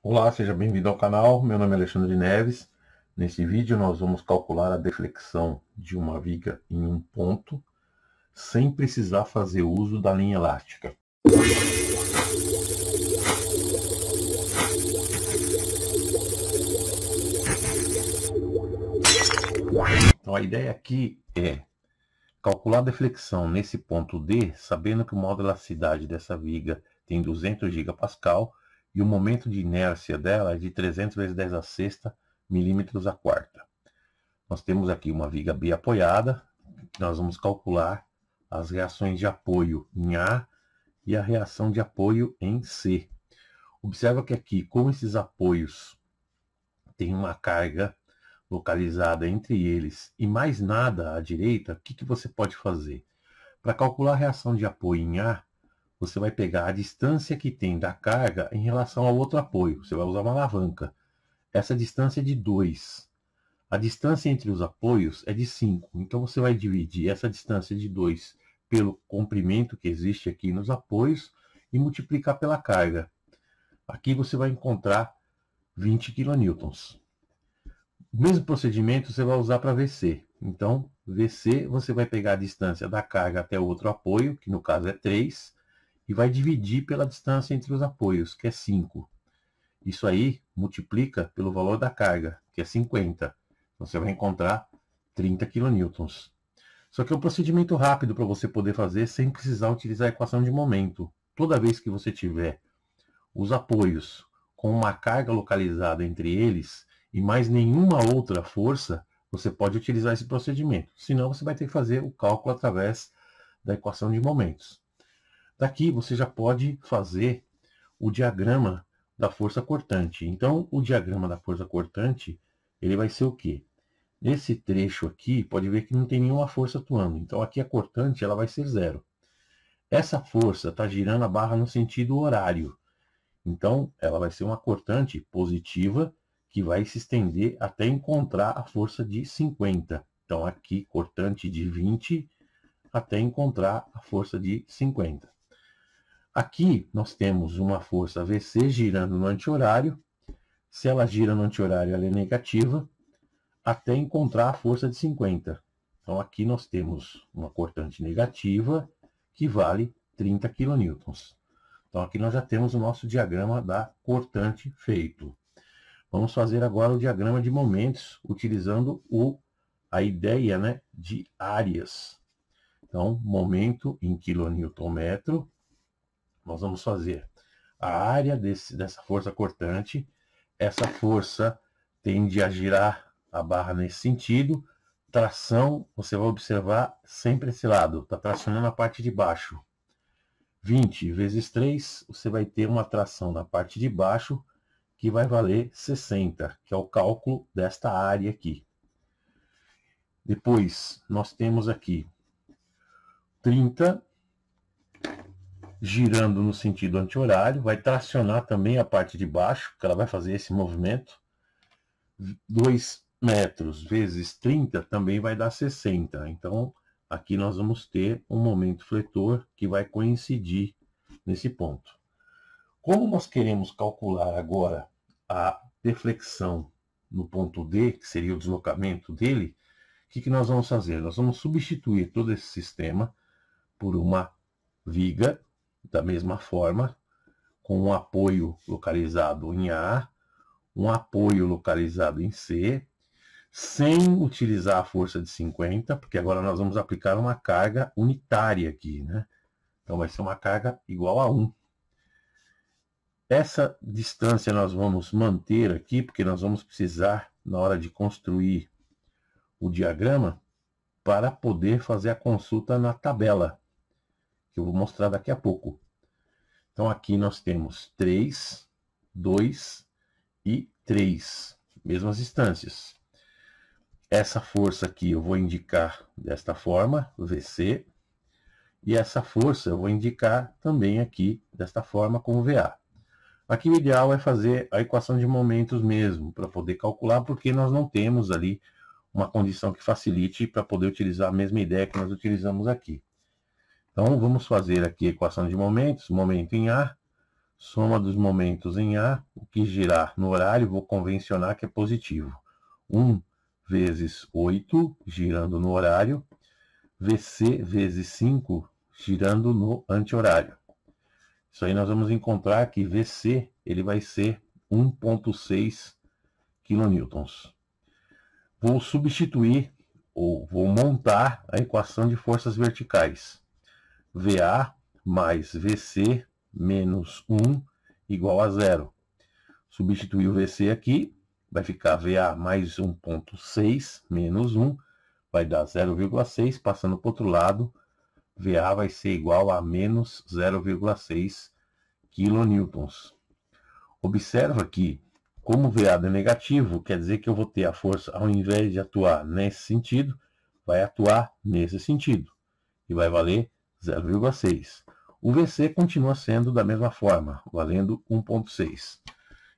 Olá, seja bem-vindo ao canal. Meu nome é Alexandre Neves. Nesse vídeo nós vamos calcular a deflexão de uma viga em um ponto sem precisar fazer uso da linha elástica. Então a ideia aqui é calcular a deflexão nesse ponto D, sabendo que o modo de elasticidade dessa viga tem 200 GPa, e o momento de inércia dela é de 300 vezes 10 a sexta milímetros a quarta. Nós temos aqui uma viga B apoiada, nós vamos calcular as reações de apoio em A e a reação de apoio em C. Observa que aqui, como esses apoios têm uma carga localizada entre eles e mais nada à direita, o que, que você pode fazer? Para calcular a reação de apoio em A, você vai pegar a distância que tem da carga em relação ao outro apoio. Você vai usar uma alavanca. Essa distância é de 2. A distância entre os apoios é de 5. Então você vai dividir essa distância de 2 pelo comprimento que existe aqui nos apoios e multiplicar pela carga. Aqui você vai encontrar 20 kN. O mesmo procedimento você vai usar para VC. Então, VC, você vai pegar a distância da carga até o outro apoio, que no caso é 3, e vai dividir pela distância entre os apoios, que é 5. Isso aí multiplica pelo valor da carga, que é 50. Então, você vai encontrar 30 kN. Só que é um procedimento rápido para você poder fazer sem precisar utilizar a equação de momento. Toda vez que você tiver os apoios com uma carga localizada entre eles e mais nenhuma outra força, você pode utilizar esse procedimento. Senão você vai ter que fazer o cálculo através da equação de momentos. Daqui tá você já pode fazer o diagrama da força cortante. Então, o diagrama da força cortante, ele vai ser o quê? Nesse trecho aqui, pode ver que não tem nenhuma força atuando. Então, aqui a cortante ela vai ser zero. Essa força está girando a barra no sentido horário. Então, ela vai ser uma cortante positiva que vai se estender até encontrar a força de 50. Então, aqui, cortante de 20 até encontrar a força de 50. Aqui nós temos uma força VC girando no anti-horário. Se ela gira no anti-horário, ela é negativa, até encontrar a força de 50. Então aqui nós temos uma cortante negativa que vale 30 kN. Então aqui nós já temos o nosso diagrama da cortante feito. Vamos fazer agora o diagrama de momentos, utilizando o, a ideia né, de áreas. Então, momento em quilonewton metro nós vamos fazer a área desse, dessa força cortante, essa força tende a girar a barra nesse sentido, tração, você vai observar sempre esse lado, está tracionando a parte de baixo. 20 vezes 3, você vai ter uma tração na parte de baixo, que vai valer 60, que é o cálculo desta área aqui. Depois, nós temos aqui 30 girando no sentido anti-horário, vai tracionar também a parte de baixo, porque ela vai fazer esse movimento. 2 metros vezes 30 também vai dar 60. Então, aqui nós vamos ter um momento fletor que vai coincidir nesse ponto. Como nós queremos calcular agora a deflexão no ponto D, que seria o deslocamento dele, o que, que nós vamos fazer? Nós vamos substituir todo esse sistema por uma viga da mesma forma, com um apoio localizado em A, um apoio localizado em C, sem utilizar a força de 50, porque agora nós vamos aplicar uma carga unitária aqui, né? Então vai ser uma carga igual a 1. Essa distância nós vamos manter aqui, porque nós vamos precisar, na hora de construir o diagrama, para poder fazer a consulta na tabela, que eu vou mostrar daqui a pouco. Então aqui nós temos 3, 2 e 3, mesmas distâncias. Essa força aqui eu vou indicar desta forma, VC, e essa força eu vou indicar também aqui desta forma como VA. Aqui o ideal é fazer a equação de momentos mesmo, para poder calcular, porque nós não temos ali uma condição que facilite para poder utilizar a mesma ideia que nós utilizamos aqui. Então vamos fazer aqui a equação de momentos, momento em A, soma dos momentos em A, o que girar no horário, vou convencionar que é positivo. 1 vezes 8, girando no horário, VC vezes 5, girando no anti-horário. Isso aí nós vamos encontrar que VC ele vai ser 1.6 kN. Vou substituir ou vou montar a equação de forças verticais. VA mais VC menos 1 igual a zero. Substituir o VC aqui, vai ficar VA mais 1.6 menos 1, vai dar 0,6, passando para o outro lado, VA vai ser igual a menos 0,6 kN. Observa que, como VA é negativo, quer dizer que eu vou ter a força, ao invés de atuar nesse sentido, vai atuar nesse sentido, e vai valer 0,6. O VC continua sendo da mesma forma, valendo 1,6.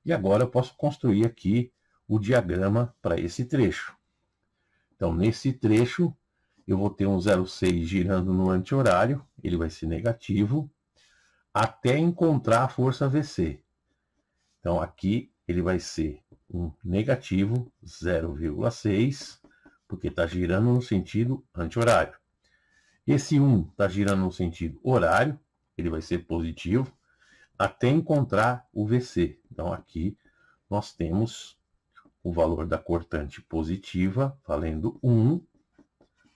E agora eu posso construir aqui o diagrama para esse trecho. Então, nesse trecho, eu vou ter um 0,6 girando no anti-horário, ele vai ser negativo, até encontrar a força VC. Então, aqui ele vai ser um negativo 0,6, porque está girando no sentido anti-horário. Esse 1 está girando no sentido horário, ele vai ser positivo, até encontrar o VC. Então, aqui nós temos o valor da cortante positiva, valendo 1,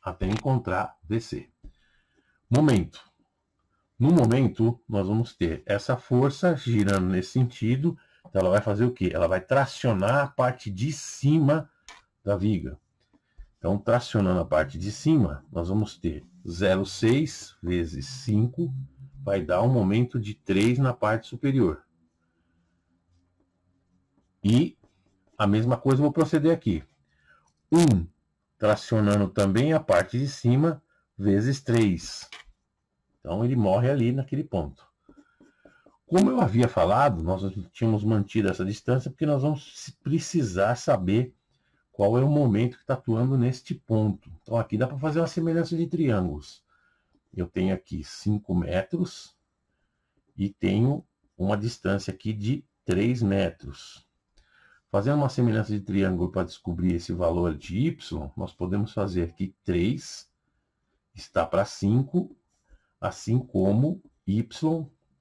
até encontrar VC. Momento. No momento, nós vamos ter essa força girando nesse sentido. Então, ela vai fazer o quê? Ela vai tracionar a parte de cima da viga. Então, tracionando a parte de cima, nós vamos ter 0,6 vezes 5 vai dar um momento de 3 na parte superior. E a mesma coisa vou proceder aqui. 1 tracionando também a parte de cima vezes 3. Então ele morre ali naquele ponto. Como eu havia falado, nós tínhamos mantido essa distância porque nós vamos precisar saber qual é o momento que está atuando neste ponto. Então, aqui dá para fazer uma semelhança de triângulos. Eu tenho aqui 5 metros e tenho uma distância aqui de 3 metros. Fazendo uma semelhança de triângulo para descobrir esse valor de y, nós podemos fazer que 3 está para 5, assim como y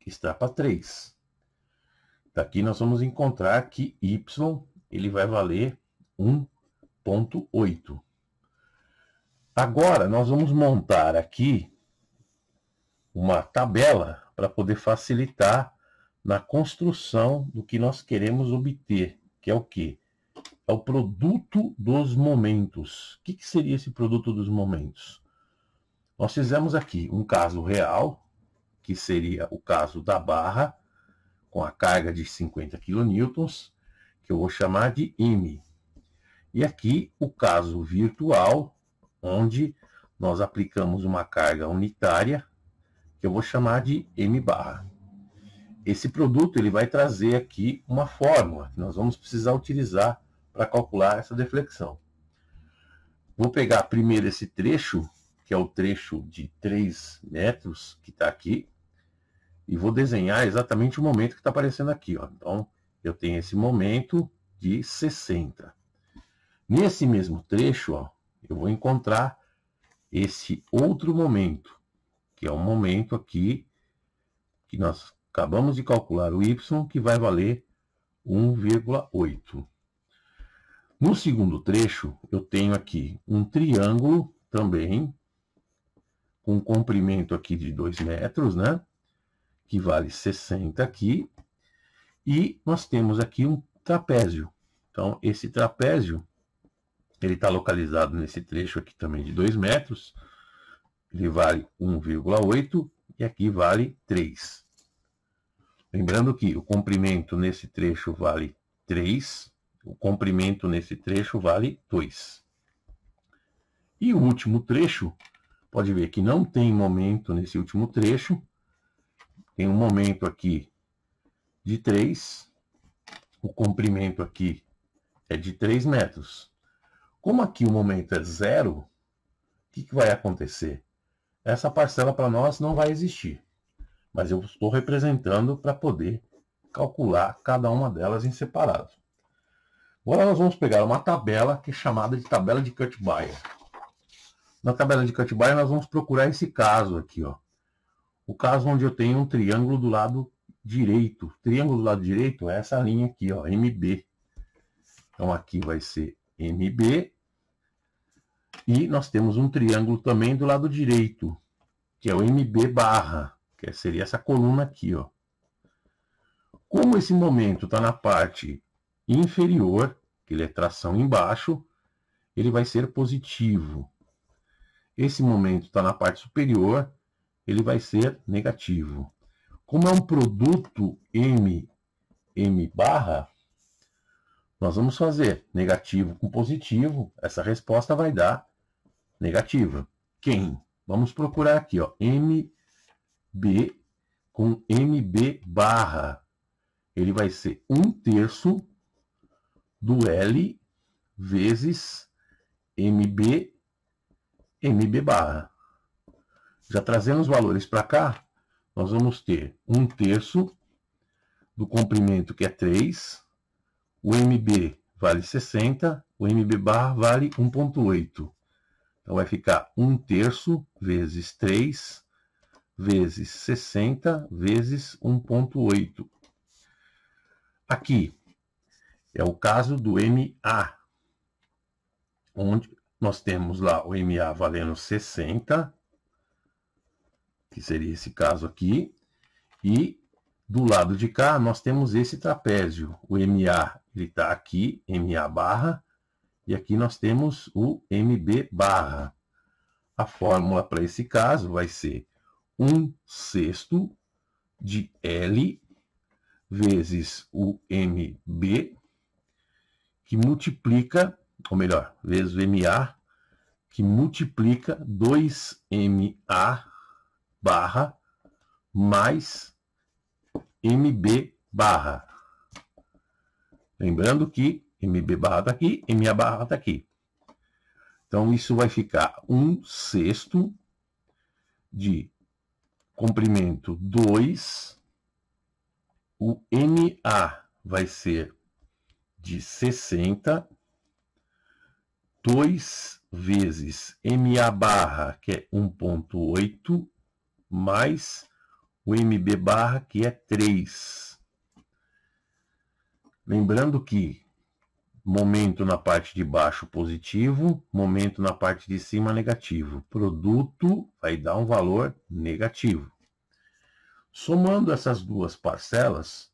está para 3. Daqui nós vamos encontrar que y ele vai valer 1 ponto Agora, nós vamos montar aqui uma tabela para poder facilitar na construção do que nós queremos obter, que é o que É o produto dos momentos. O que, que seria esse produto dos momentos? Nós fizemos aqui um caso real, que seria o caso da barra, com a carga de 50 kN, que eu vou chamar de M. E aqui o caso virtual, onde nós aplicamos uma carga unitária, que eu vou chamar de M barra. Esse produto ele vai trazer aqui uma fórmula que nós vamos precisar utilizar para calcular essa deflexão. Vou pegar primeiro esse trecho, que é o trecho de 3 metros que está aqui, e vou desenhar exatamente o momento que está aparecendo aqui. Ó. Então, eu tenho esse momento de 60. Nesse mesmo trecho, ó, eu vou encontrar esse outro momento, que é o momento aqui que nós acabamos de calcular o y, que vai valer 1,8. No segundo trecho, eu tenho aqui um triângulo também, com um comprimento aqui de 2 metros, né? Que vale 60 aqui. E nós temos aqui um trapézio. Então, esse trapézio ele está localizado nesse trecho aqui também de 2 metros. Ele vale 1,8 e aqui vale 3. Lembrando que o comprimento nesse trecho vale 3, o comprimento nesse trecho vale 2. E o último trecho, pode ver que não tem momento nesse último trecho. Tem um momento aqui de 3, o comprimento aqui é de 3 metros. Como aqui o momento é zero, o que, que vai acontecer? Essa parcela para nós não vai existir, mas eu estou representando para poder calcular cada uma delas em separado. Agora nós vamos pegar uma tabela que é chamada de tabela de Cutbuyer. Na tabela de Cutbuyer nós vamos procurar esse caso aqui, ó. O caso onde eu tenho um triângulo do lado direito. O triângulo do lado direito é essa linha aqui, ó, MB. Então aqui vai ser MB e nós temos um triângulo também do lado direito, que é o MB barra, que seria essa coluna aqui. Ó. Como esse momento está na parte inferior, que ele é tração embaixo, ele vai ser positivo. Esse momento está na parte superior, ele vai ser negativo. Como é um produto M, M barra, nós vamos fazer negativo com positivo, essa resposta vai dar negativa. Quem? Vamos procurar aqui, ó, MB com MB barra. Ele vai ser 1 um terço do L vezes MB, MB barra. Já trazendo os valores para cá, nós vamos ter 1 um terço do comprimento, que é 3, o MB vale 60, o MB barra vale 1.8. Então vai ficar 1 terço vezes 3 vezes 60 vezes 1.8. Aqui é o caso do MA, onde nós temos lá o MA valendo 60, que seria esse caso aqui, e do lado de cá nós temos esse trapézio. O MA está aqui, MA barra, e aqui nós temos o MB barra. A fórmula para esse caso vai ser 1 sexto de L vezes o MB, que multiplica, ou melhor, vezes o MA, que multiplica 2MA barra mais MB barra. Lembrando que MB barra daqui, MA barra daqui. Então, isso vai ficar um sexto de comprimento 2. O MA vai ser de 60. 2 vezes MA barra, que é 1.8, mais o MB barra, que é 3. Lembrando que momento na parte de baixo positivo, momento na parte de cima negativo. Produto vai dar um valor negativo. Somando essas duas parcelas,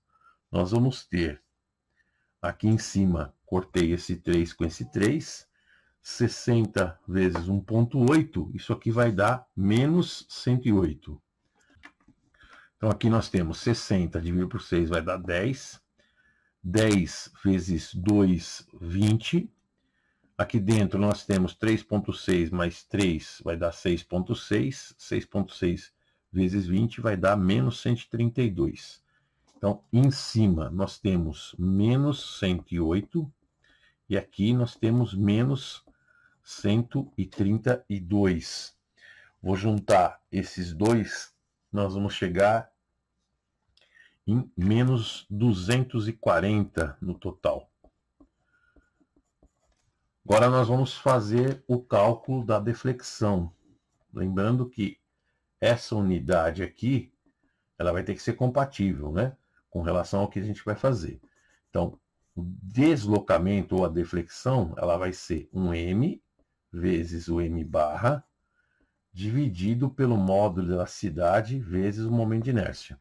nós vamos ter aqui em cima, cortei esse 3 com esse 3, 60 vezes 1.8, isso aqui vai dar menos 108. Então aqui nós temos 60 dividido por 6 vai dar 10, 10 vezes 2, 20. Aqui dentro nós temos 3.6 mais 3 vai dar 6.6. 6.6 vezes 20 vai dar menos 132. Então, em cima nós temos menos 108 e aqui nós temos menos 132. Vou juntar esses dois, nós vamos chegar em menos 240 no total. Agora nós vamos fazer o cálculo da deflexão. Lembrando que essa unidade aqui, ela vai ter que ser compatível, né? Com relação ao que a gente vai fazer. Então, o deslocamento ou a deflexão, ela vai ser um m vezes o m barra dividido pelo módulo de elasticidade vezes o momento de inércia.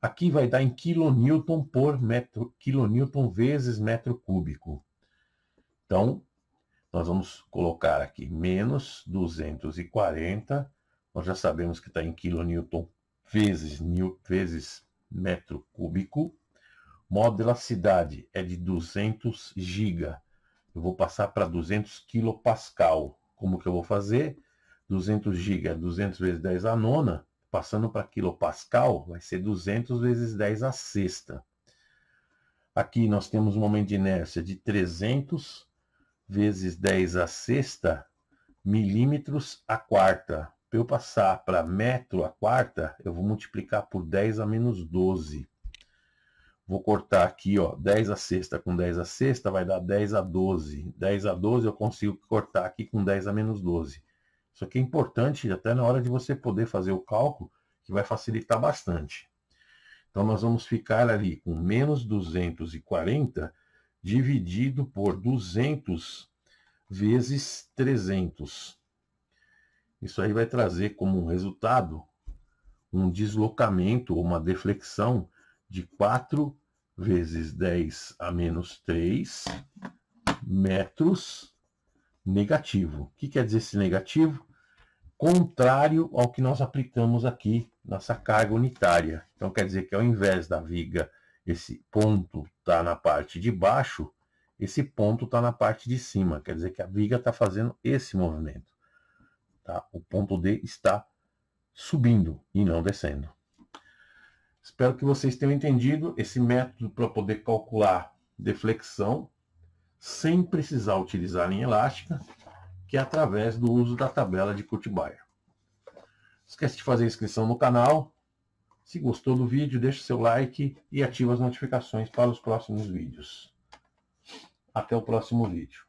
Aqui vai dar em quilonewton por metro, quilonewton vezes metro cúbico. Então, nós vamos colocar aqui menos 240. Nós já sabemos que está em quilonewton vezes, new, vezes metro cúbico. cidade é de 200 giga. Eu vou passar para 200 kilopascal. Como que eu vou fazer? 200 giga, é 200 vezes 10 a nona, passando para quilopascal, vai ser 200 vezes 10 a sexta. Aqui nós temos um momento de inércia de 300 vezes 10 a sexta milímetros a quarta. Para eu passar para metro a quarta, eu vou multiplicar por 10 a menos 12. Vou cortar aqui, ó, 10 a sexta com 10 a sexta vai dar 10 a 12. 10 a 12 eu consigo cortar aqui com 10 a menos 12. Isso aqui é importante até na hora de você poder fazer o cálculo, que vai facilitar bastante. Então, nós vamos ficar ali com menos 240 dividido por 200 vezes 300. Isso aí vai trazer como resultado um deslocamento ou uma deflexão de 4 vezes 10 a menos 3 metros negativo. O que quer dizer esse negativo? Contrário ao que nós aplicamos aqui nossa carga unitária. Então quer dizer que ao invés da viga esse ponto está na parte de baixo, esse ponto está na parte de cima. Quer dizer que a viga está fazendo esse movimento. Tá? O ponto D está subindo e não descendo. Espero que vocês tenham entendido esse método para poder calcular deflexão sem precisar utilizar a linha elástica, que é através do uso da tabela de Kurt-Bayer. Esquece de fazer inscrição no canal. Se gostou do vídeo, deixe seu like e ative as notificações para os próximos vídeos. Até o próximo vídeo.